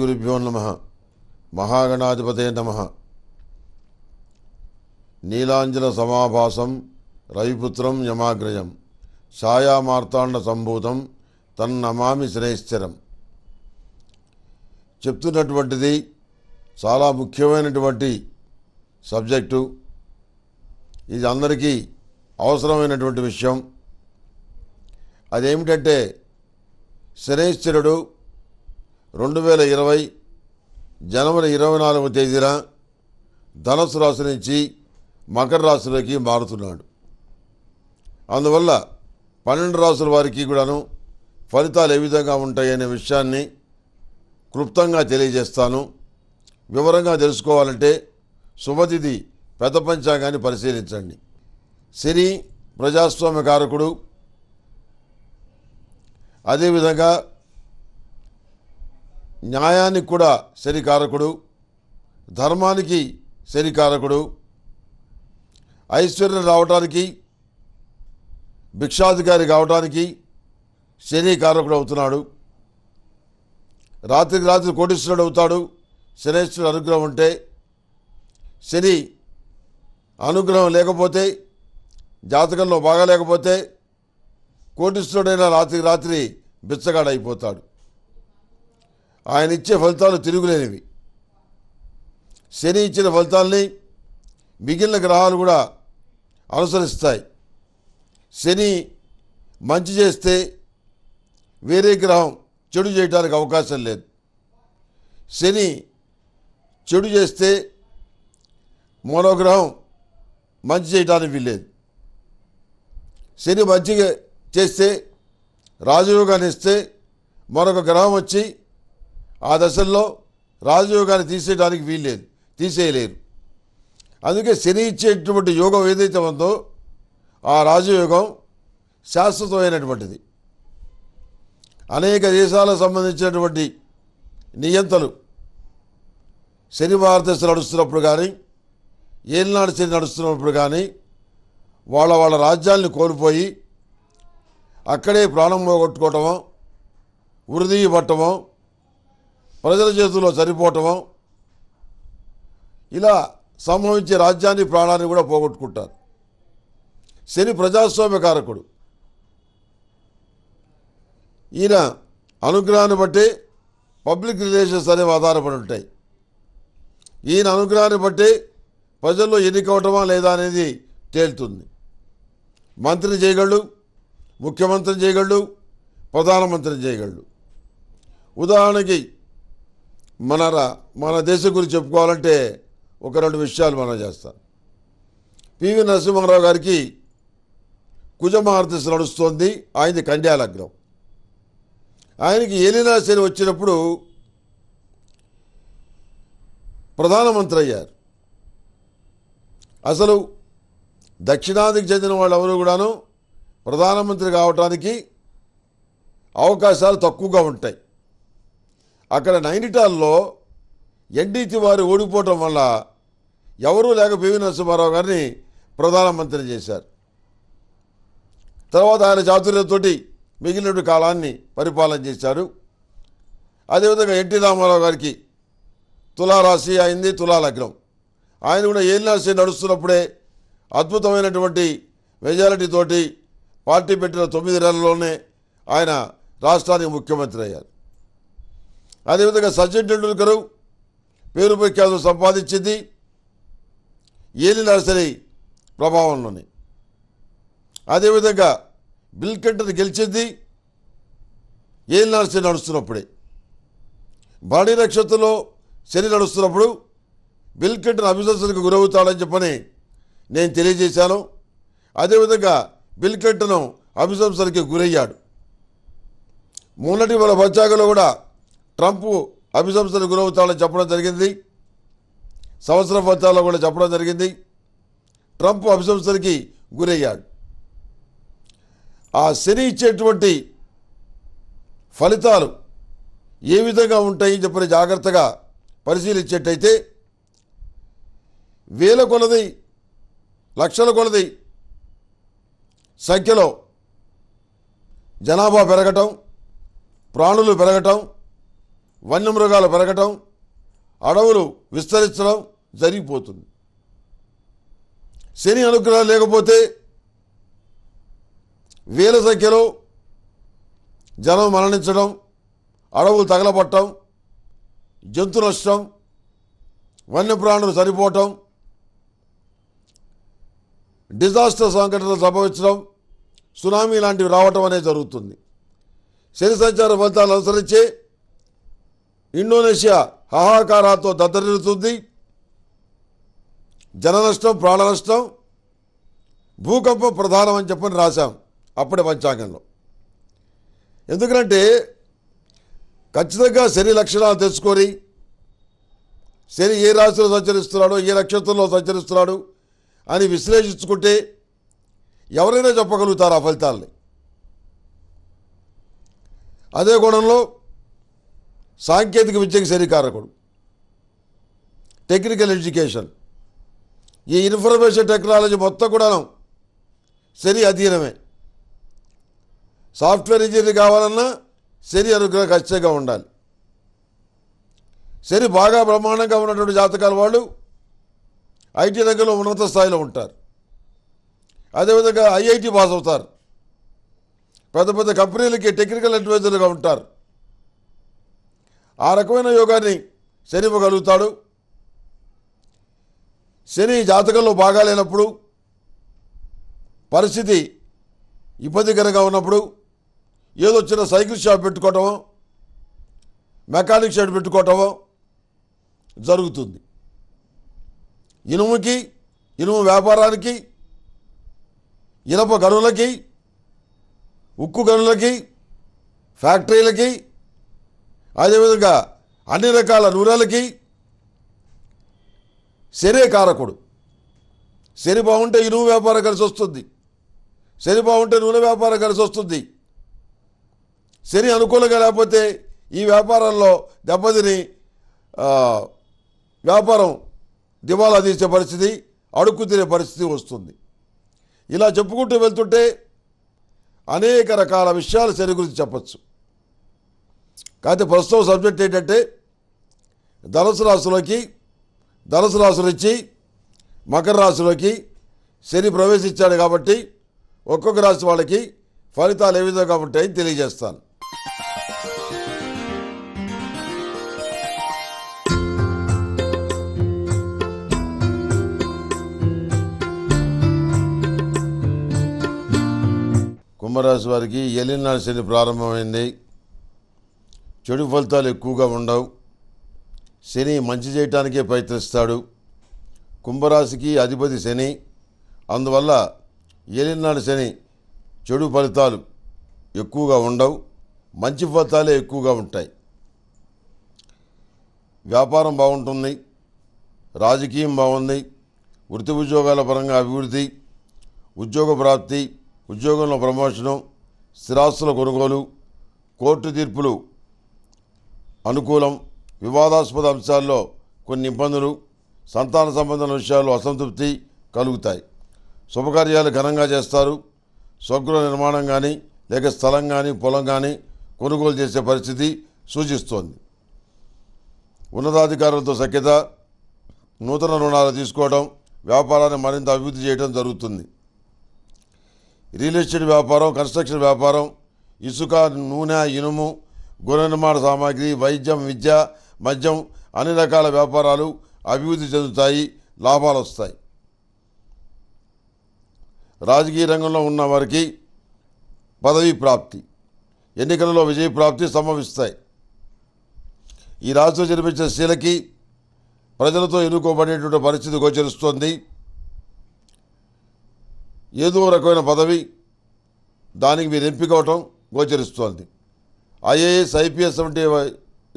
గురుభ్యో నమ మహాగణాధిపతే నమ నీలాంజల సమాభాసం రవిపుత్రం యమాగ్రయం ఛాయామార్తాండ సంభూతం తన్నమామి శ్రేశ్చరం చెప్తున్నటువంటిది చాలా ముఖ్యమైనటువంటి సబ్జెక్టు ఇది అందరికీ అవసరమైనటువంటి విషయం అదేమిటంటే శనేశ్వరుడు రెండు వేల ఇరవై జనవరి ఇరవై నాలుగవ తేదీన ధనుసు రాశి నుంచి మకర రాశిలోకి మారుతున్నాడు అందువల్ల పన్నెండు రాసుల వారికి కూడాను ఫలితాలు ఏ విధంగా ఉంటాయనే విషయాన్ని క్లుప్తంగా తెలియజేస్తాను వివరంగా తెలుసుకోవాలంటే శుభతిథి పెద్ద పంచాంగాన్ని పరిశీలించండి శని ప్రజాస్వామ్య కారకుడు అదేవిధంగా న్యాయానికి కూడా శనికారకుడు ధర్మానికి శనికారకుడు ఐశ్వర్యం రావటానికి భిక్షాధికారి కావటానికి శనికారకుడు అవుతున్నాడు రాత్రికి రాత్రి కోటీశ్వరుడు అవుతాడు శనేశ్వరుడు అనుగ్రహం ఉంటే శని అనుగ్రహం లేకపోతే జాతకంలో బాగా లేకపోతే కోటీశ్వరుడైన రాత్రికి రాత్రి బిచ్చగాడైపోతాడు ఆయన ఇచ్చే ఫలితాలు తిరుగులేనివి శని ఇచ్చిన ఫలితాల్ని మిగిలిన గ్రహాలు కూడా అనుసరిస్తాయి శని మంచి చేస్తే వేరే గ్రహం చెడు చేయడానికి అవకాశం లేదు శని చెడు చేస్తే మరో గ్రహం మంచి చేయడానికి వీల్లేదు శని మంచిగా చేస్తే రాజయోగాన్ని ఇస్తే మరొక గ్రహం వచ్చి ఆ దశల్లో రాజయోగాన్ని తీసేయడానికి వీల్లేదు తీసేయలేరు అందుకే శని ఇచ్చేటువంటి యోగం ఏదైతే ఉందో ఆ రాజయోగం శాశ్వతమైనటువంటిది అనేక దేశాలకు సంబంధించినటువంటి నియంతలు శని దశలు నడుస్తున్నప్పుడు కానీ ఏలినాడు శని నడుస్తున్నప్పుడు కానీ వాళ్ళ వాళ్ళ రాజ్యాల్ని కోల్పోయి అక్కడే ప్రాణం పోగొట్టుకోవటమో ఉరిదీయబట్టమో ప్రజల చేతుల్లో సరిపోవటం ఇలా సంభవించే రాజ్యాన్ని ప్రాణాన్ని కూడా పోగొట్టుకుంటారు శని ప్రజాస్వామ్య కారకుడు ఈయన అనుగ్రహాన్ని బట్టి పబ్లిక్ రిలేషన్స్ అనేవి ఆధారపడి ఉంటాయి ఈయన అనుగ్రహాన్ని బట్టి ప్రజల్లో ఎన్నికవటమా లేదా అనేది తేలుతుంది మంత్రిని చేయగలడు ముఖ్యమంత్రిని చేయగలడు ప్రధానమంత్రిని చేయగలడు ఉదాహరణకి మన మన దేశం గురించి చెప్పుకోవాలంటే ఒక రెండు విషయాలు మనం చేస్తాం పివి నరసింహారావు గారికి కుజమహారదశ నడుస్తోంది ఆయనది కన్యాలగ్నం ఆయనకి ఏలినా శని వచ్చినప్పుడు ప్రధానమంత్రి అయ్యారు అసలు దక్షిణాదికి చెందిన వాళ్ళు ఎవరు కూడాను ప్రధానమంత్రి కావటానికి అవకాశాలు తక్కువగా ఉంటాయి అక్కడ నైనిటాల్లో ఎన్డీటి వారు ఓడిపోవటం వల్ల ఎవరూ లేక పివి నరసింహారావు గారిని ప్రధానమంత్రి చేశారు తర్వాత ఆయన జాతులతో మిగిలిన కాలాన్ని పరిపాలన చేశారు అదేవిధంగా ఎన్టీ రామారావు గారికి తులారాశి అయింది తులాలగ్నం ఆయన కూడా ఏలినాశి నడుస్తున్నప్పుడే అద్భుతమైనటువంటి మెజారిటీతోటి పార్టీ పెట్టిన తొమ్మిది నెలల్లోనే ఆయన రాష్ట్రానికి ముఖ్యమంత్రి అయ్యారు అదేవిధంగా సచిన్ టెండూల్కర్ పేరు ప్రఖ్యాతులు సంపాదించింది ఏలి నర్సరీ ప్రభావంలోని అదేవిధంగా బిల్ కెంటర్ గెలిచింది ఏలి నర్సరీ నడుస్తున్నప్పుడే బాణీ నక్షత్రంలో శని నడుస్తున్నప్పుడు బిల్ కెంటర్ అభిశంసనకు గురవుతాడని చెప్పని నేను తెలియజేశాను అదేవిధంగా బిల్ క్లింటన్ అభిశంసనకి గురయ్యాడు మొన్నటి వాళ్ళ పంచాగలో కూడా ట్రంప్ అభిశంసలు గురవుతాడని చెప్పడం జరిగింది సంవత్సర ఫలితాల్లో కూడా చెప్పడం జరిగింది ట్రంప్ అభిశంసలకి గురయ్యాడు ఆ శని ఇచ్చేటువంటి ఫలితాలు ఏ విధంగా ఉంటాయి చెప్పని జాగ్రత్తగా పరిశీలించేటైతే వేల కొలది లక్షల కొలది సంఖ్యలో జనాభా పెరగటం ప్రాణులు పెరగటం వన్యమృగాలు పెరగటం అడవులు విస్తరించడం జరిగిపోతుంది శని అనుగ్రహాలు లేకపోతే వేల సంఖ్యలో జనం మరణించడం అడవులు తగలబట్టడం జంతు నష్టం వన్యప్రాణులు సరిపోవటం డిజాస్టర్ సంఘటనలు సంభవించడం సునామీ లాంటివి రావటం అనేది జరుగుతుంది శని సంచార ఫలితాలు అనుసరించే ఇండోనేషియా హాహాకారాలతో దద్దరిల్లుతుంది జన నష్టం ప్రాణ నష్టం భూకంపం ప్రధానం అని చెప్పని రాశాం అప్పటి పంచాంగంలో ఎందుకంటే ఖచ్చితంగా శని లక్షణాలు తెలుసుకొని శని ఏ రాశిలో సంచరిస్తున్నాడో ఏ నక్షత్రంలో సంచరిస్తున్నాడు అని విశ్లేషించుకుంటే ఎవరైనా చెప్పగలుగుతారు ఆ ఫలితాలని అదే కోణంలో సాంకేతిక విద్యకు శరీకారకుడు టెక్నికల్ ఎడ్యుకేషన్ ఈ ఇన్ఫర్మేషన్ టెక్నాలజీ మొత్తం కూడా శని అధీనమే సాఫ్ట్వేర్ ఇంజనీర్ కావాలన్నా శని అనుగ్రహం ఖచ్చితంగా ఉండాలి శని బాగా బ్రహ్మాండంగా ఉన్నటువంటి జాతకాల వాళ్ళు ఐటీ రంగంలో ఉన్నత స్థాయిలో ఉంటారు అదేవిధంగా ఐఐటి పాస్ అవుతారు పెద్ద పెద్ద కంపెనీలకి టెక్నికల్ అడ్వైజర్గా ఉంటారు ఆ రకమైన యోగాన్ని శని ఇవ్వగలుగుతాడు శని జాతకంలో లేనప్పుడు పరిస్థితి ఇబ్బందికరంగా ఉన్నప్పుడు ఏదో చిన్న సైకిల్ షాప్ పెట్టుకోవటమో మెకానిక్ షాప్ పెట్టుకోవటమో జరుగుతుంది ఇనుముకి ఇనుము వ్యాపారానికి ఇనప గనులకి ఉక్కు గనులకి ఫ్యాక్టరీలకి అదేవిధంగా అన్ని రకాల నూనెలకి శరీర కారకుడు శని బాగుంటే ఈ వ్యాపారం కలిసి వస్తుంది శని బాగుంటే నూనె వ్యాపారం కలిసి వస్తుంది శని అనుకూలంగా లేకపోతే ఈ వ్యాపారంలో దెబ్బతిని వ్యాపారం దివాలా తీసే పరిస్థితి అడుక్కు తినే పరిస్థితి వస్తుంది ఇలా చెప్పుకుంటూ వెళ్తుంటే అనేక రకాల విషయాలు శని గురించి చెప్పచ్చు కాకపోతే ప్రస్తుతం సబ్జెక్ట్ ఏంటంటే ధనసు రాశులకి ధనసు రాశి ఇచ్చి మకర రాశులకి శని ప్రవేశించాడు కాబట్టి ఒక్కొక్క రాశి వాళ్ళకి ఫలితాలు ఏ విధంగా ఉంటాయని తెలియజేస్తాను కుంభరాశి వారికి ఎలినాడు శని ప్రారంభమైంది చెడు ఫలితాలు ఎక్కువగా ఉండవు శని మంచి చేయటానికే ప్రయత్నిస్తాడు కుంభరాశికి అధిపతి శని అందువల్ల ఏలినాడు శని చెడు ఫలితాలు ఎక్కువగా ఉండవు మంచి ఫలితాలే ఎక్కువగా ఉంటాయి వ్యాపారం బాగుంటుంది రాజకీయం బాగుంది వృత్తి ఉద్యోగాల పరంగా అభివృద్ధి ఉద్యోగ ప్రాప్తి ఉద్యోగంలో ప్రమోషను స్థిరాస్తుల కొనుగోలు కోర్టు తీర్పులు అనుకూలం వివాదాస్పద అంశాల్లో కొన్ని ఇబ్బందులు సంతాన సంబంధమైన విషయాల్లో అసంతృప్తి కలుగుతాయి శుభకార్యాలు ఘనంగా చేస్తారు స్వగృహ నిర్మాణం కానీ లేక స్థలం కానీ పొలం కానీ కొనుగోలు చేసే పరిస్థితి సూచిస్తోంది ఉన్నతాధికారులతో సఖ్యత నూతన రుణాలు తీసుకోవడం వ్యాపారాన్ని మరింత అభివృద్ధి చేయడం జరుగుతుంది రియల్ ఎస్టేట్ వ్యాపారం కన్స్ట్రక్షన్ వ్యాపారం ఇసుక నూనె ఇనుము నిర్మాణ సామాగ్రి వైద్యం విద్య మద్యం అన్ని రకాల వ్యాపారాలు అభివృద్ధి చెందుతాయి లాభాలు వస్తాయి రాజకీయ రంగంలో ఉన్న వారికి పదవి ప్రాప్తి ఎన్నికలలో విజయ ప్రాప్తి సంభవిస్తాయి ఈ రాష్ట్రం జన్మించిన శీలకి ప్రజలతో ఎన్నుకోబడేటువంటి పరిస్థితి గోచరిస్తోంది ఏదో రకమైన పదవి దానికి మీరు ఎంపిక అవటం గోచరిస్తోంది ఐఏఎస్ ఐపీఎస్ వంటి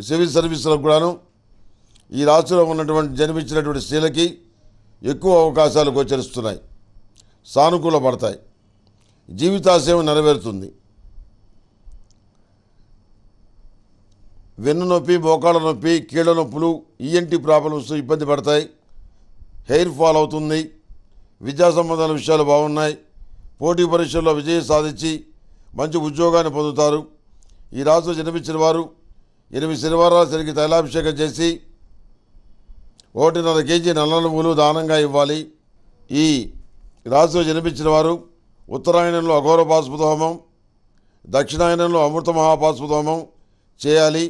సివిల్ సర్వీసులకు కూడాను ఈ రాష్ట్రంలో ఉన్నటువంటి జన్మించినటువంటి స్త్రీలకి ఎక్కువ అవకాశాలు గోచరిస్తున్నాయి సానుకూల పడతాయి జీవితాశయం నెరవేరుతుంది వెన్ను నొప్పి మోకాళ్ళ నొప్పి కీళ్ళ నొప్పులు ఈఎన్టీ e ప్రాబ్లమ్స్ ఇబ్బంది పడతాయి హెయిర్ ఫాల్ అవుతుంది విద్యా సంబంధాల విషయాలు బాగున్నాయి పోటీ పరీక్షల్లో విజయం సాధించి మంచి ఉద్యోగాన్ని పొందుతారు రాజు జన్మించిన వారు ఎనిమిది శనివారాలు సరికి తైలాభిషేకం చేసి ఒకటిన్నర కేజీ నల్ల నువ్వులు దానంగా ఇవ్వాలి ఈ రాజు జన్మించిన వారు ఉత్తరాయణంలో అఘోర పాశుపతోమం దక్షిణాయనంలో అమృత మహాపాశుపతోమం చేయాలి